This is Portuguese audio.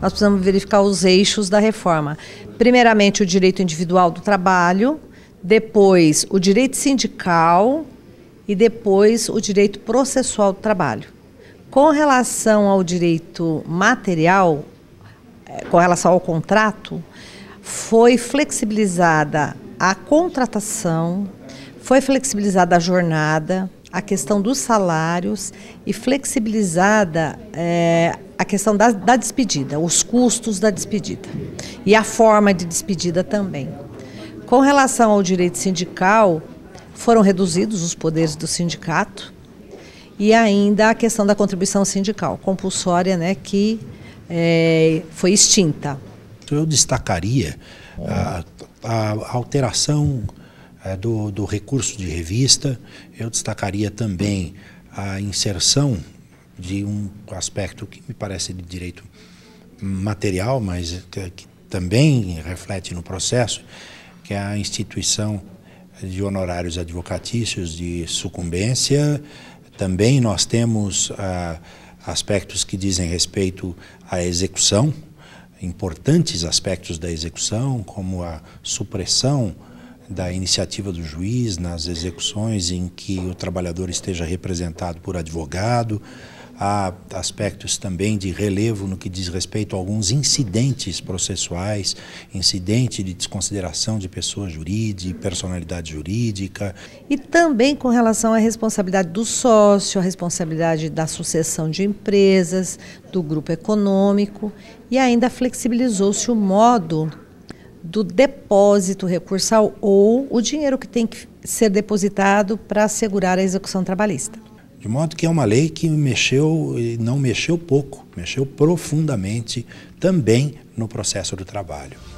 nós precisamos verificar os eixos da reforma. Primeiramente, o direito individual do trabalho, depois, o direito sindical e depois, o direito processual do trabalho. Com relação ao direito material, é, com relação ao contrato, foi flexibilizada a contratação, foi flexibilizada a jornada, a questão dos salários e flexibilizada é, a questão da, da despedida, os custos da despedida e a forma de despedida também. Com relação ao direito sindical, foram reduzidos os poderes do sindicato e ainda a questão da contribuição sindical compulsória, né, que é, foi extinta. Eu destacaria a, a alteração é, do, do recurso de revista. Eu destacaria também a inserção de um aspecto que me parece de direito material, mas que também reflete no processo, que é a instituição de honorários advocatícios de sucumbência. Também nós temos ah, aspectos que dizem respeito à execução, importantes aspectos da execução, como a supressão da iniciativa do juiz nas execuções em que o trabalhador esteja representado por advogado. Há aspectos também de relevo no que diz respeito a alguns incidentes processuais, incidente de desconsideração de pessoa jurídica, personalidade jurídica. E também com relação à responsabilidade do sócio, a responsabilidade da sucessão de empresas, do grupo econômico, e ainda flexibilizou-se o modo do depósito recursal ou o dinheiro que tem que ser depositado para assegurar a execução trabalhista. De modo que é uma lei que mexeu, e não mexeu pouco, mexeu profundamente também no processo do trabalho.